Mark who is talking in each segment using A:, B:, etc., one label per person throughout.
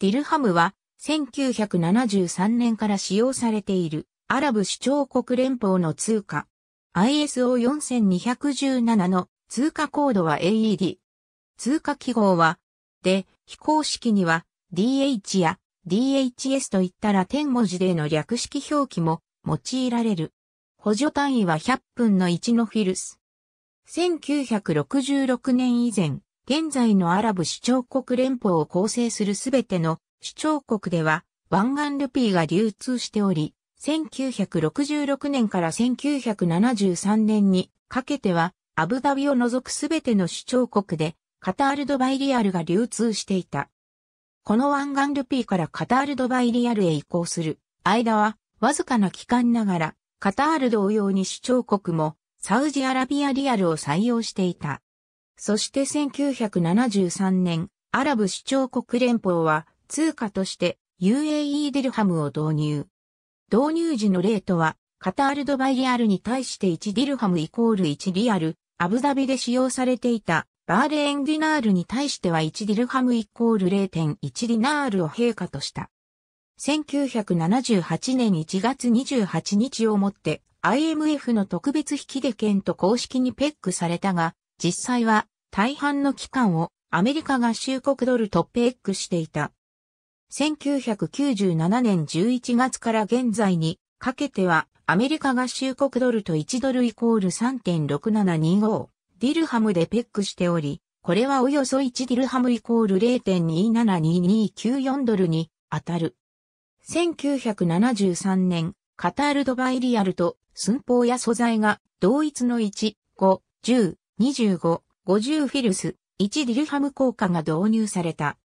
A: ディルハムは1973年から使用されているアラブ首長国連邦の通貨 ISO4217 の通貨コードは AED。通貨記号は、で、非公式には DH や DHS といったら10文字での略式表記も用いられる。補助単位は100分の1のフィルス。1966年以前、現在のアラブ首長国連邦を構成するすべての首長国では、湾岸ルピーが流通しており、1966年から1973年にかけては、アブダビを除くすべての首長国で、カタールドバイリアルが流通していた。この湾岸ルピーからカタールドバイリアルへ移行する間は、わずかな期間ながら、カタール同様に首長国も、サウジアラビアリアルを採用していた。そして1973年、アラブ首長国連邦は通貨として UAE デルハムを導入。導入時のレートは、カタールドバイリアルに対して1ディルハムイコール1リアル、アブダビで使用されていたバーレーンディナールに対しては1ディルハムイコール0.1ディナールを陛下とした。1978年1月28日をもって IMF の特別引きで券と公式にペックされたが、実際は大半の期間をアメリカ合衆国ドルトックしていた。1997年11月から現在にかけてはアメリカ合衆国ドルと1ドルイコール3.6725ディルハムでペックしており、これはおよそ1ディルハムイコール0.272294ドルに当たる。1973年、カタールドバイリアルと寸法や素材が同一の1、5、10、25、50フィルス、1ディルハム効果が導入された。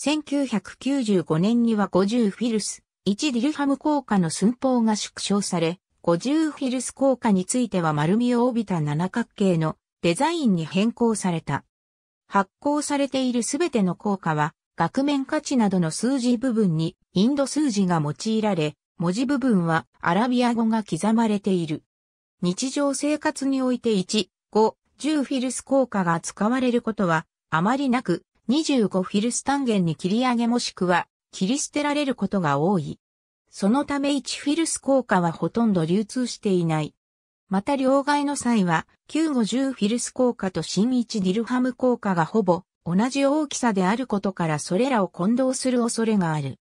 A: 1995年には50フィルス、1ディルハム効果の寸法が縮小され、50フィルス効果については丸みを帯びた七角形のデザインに変更された。発行されているすべての効果は、額面価値などの数字部分にインド数字が用いられ、文字部分はアラビア語が刻まれている。日常生活において1、5、10フィルス効果が使われることはあまりなく、25フィルス単元に切り上げもしくは切り捨てられることが多い。そのため1フィルス効果はほとんど流通していない。また両替の際は、950フィルス効果と新1ディルハム効果がほぼ同じ大きさであることからそれらを混同する恐れがある。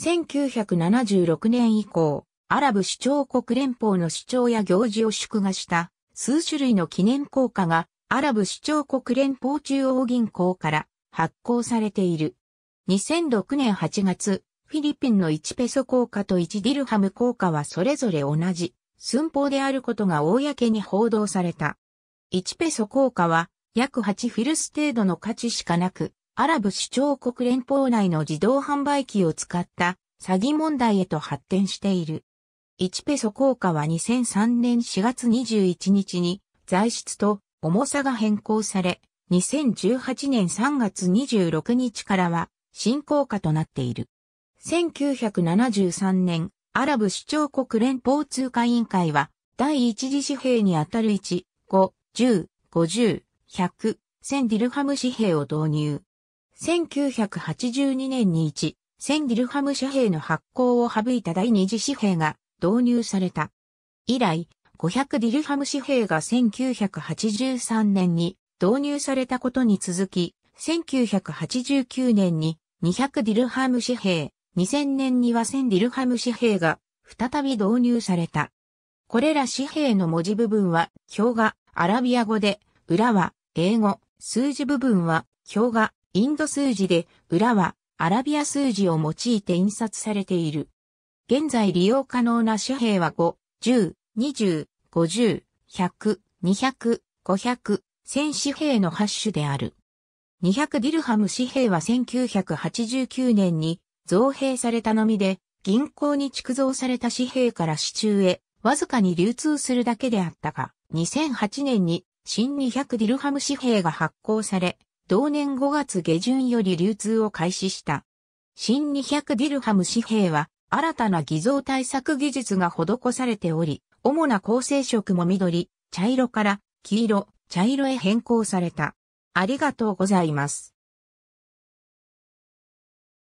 A: 1976年以降、アラブ首長国連邦の首長や行事を祝賀した数種類の記念硬貨がアラブ首長国連邦中央銀行から発行されている。2006年8月、フィリピンの1ペソ硬貨と1ディルハム硬貨はそれぞれ同じ寸法であることが公に報道された。1ペソ硬貨は約8フィルス程度の価値しかなく、アラブ首長国連邦内の自動販売機を使った詐欺問題へと発展している。1ペソ硬貨は2003年4月21日に材質と重さが変更され、2018年3月26日からは新硬貨となっている。1973年、アラブ首長国連邦通貨委員会は、第一次紙幣にあたる1、5、10、50、100、1000ディルハム紙幣を導入。1982年に1、1000ディルハム紙幣の発行を省いた第二次紙幣が導入された。以来、500ディルハム紙幣が1983年に導入されたことに続き、1989年に200ディルハム紙幣、2000年には1000ディルハム紙幣が再び導入された。これら紙幣の文字部分は表がアラビア語で、裏は英語、数字部分は表がインド数字で、裏はアラビア数字を用いて印刷されている。現在利用可能な紙幣は5、10、20、50、100、200、500、1000紙幣の8種である。200ディルハム紙幣は1989年に造幣されたのみで、銀行に築造された紙幣から市中へわずかに流通するだけであったが、2008年に新200ディルハム紙幣が発行され、同年5月下旬より流通を開始した。新200ディルハム紙幣は新たな偽造対策技術が施されており、主な構成色も緑、茶色から黄色、茶色へ変更された。ありがとうございます。